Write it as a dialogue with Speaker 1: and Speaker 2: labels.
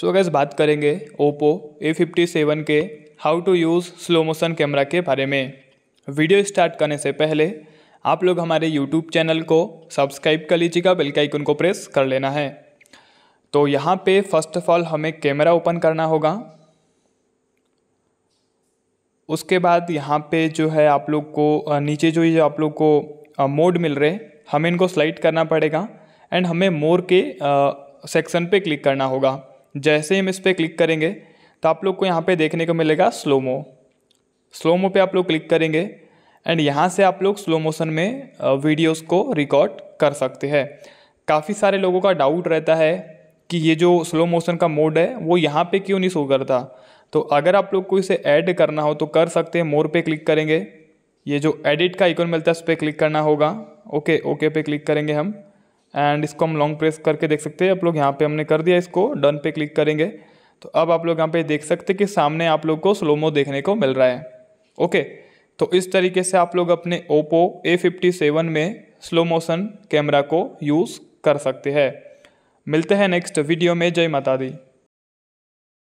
Speaker 1: सो अगर बात करेंगे ओप्पो ए फिफ्टी सेवन के how to use slow motion camera के बारे में वीडियो स्टार्ट करने से पहले आप लोग हमारे यूट्यूब चैनल को सब्सक्राइब कर लीजिएगा बेल का आइकन को प्रेस कर लेना है तो यहाँ पे फर्स्ट ऑफ ऑल हमें कैमरा ओपन करना होगा उसके बाद यहाँ पे जो है आप लोग को नीचे जो ये आप लोग को मोड मिल रहे हमें इनको स्लाइड करना पड़ेगा एंड हमें मोर के सेक्शन पे क्लिक करना होगा जैसे ही हम इस पर क्लिक करेंगे तो आप लोग को यहाँ पे देखने को मिलेगा स्लोमो स्लोमो पे आप लोग क्लिक करेंगे एंड यहाँ से आप लोग स्लो मोशन में वीडियोस को रिकॉर्ड कर सकते हैं काफ़ी सारे लोगों का डाउट रहता है कि ये जो स्लो मोशन का मोड है वो यहाँ पे क्यों नहीं शो करता तो अगर आप लोग को इसे ऐड करना हो तो कर सकते हैं मोर पे क्लिक करेंगे ये जो एडिट का आइकन मिलता है उस पर क्लिक करना होगा ओके ओके पे क्लिक करेंगे हम एंड इसको हम लॉन्ग प्रेस करके देख सकते हैं आप लोग यहाँ पे हमने कर दिया इसको डन पे क्लिक करेंगे तो अब आप लोग यहाँ पे देख सकते हैं कि सामने आप लोग को स्लोमो देखने को मिल रहा है ओके तो इस तरीके से आप लोग अपने ओप्पो ए फिफ्टी सेवन में स्लो मोशन कैमरा को यूज़ कर सकते हैं मिलते हैं नेक्स्ट वीडियो में जय माता दी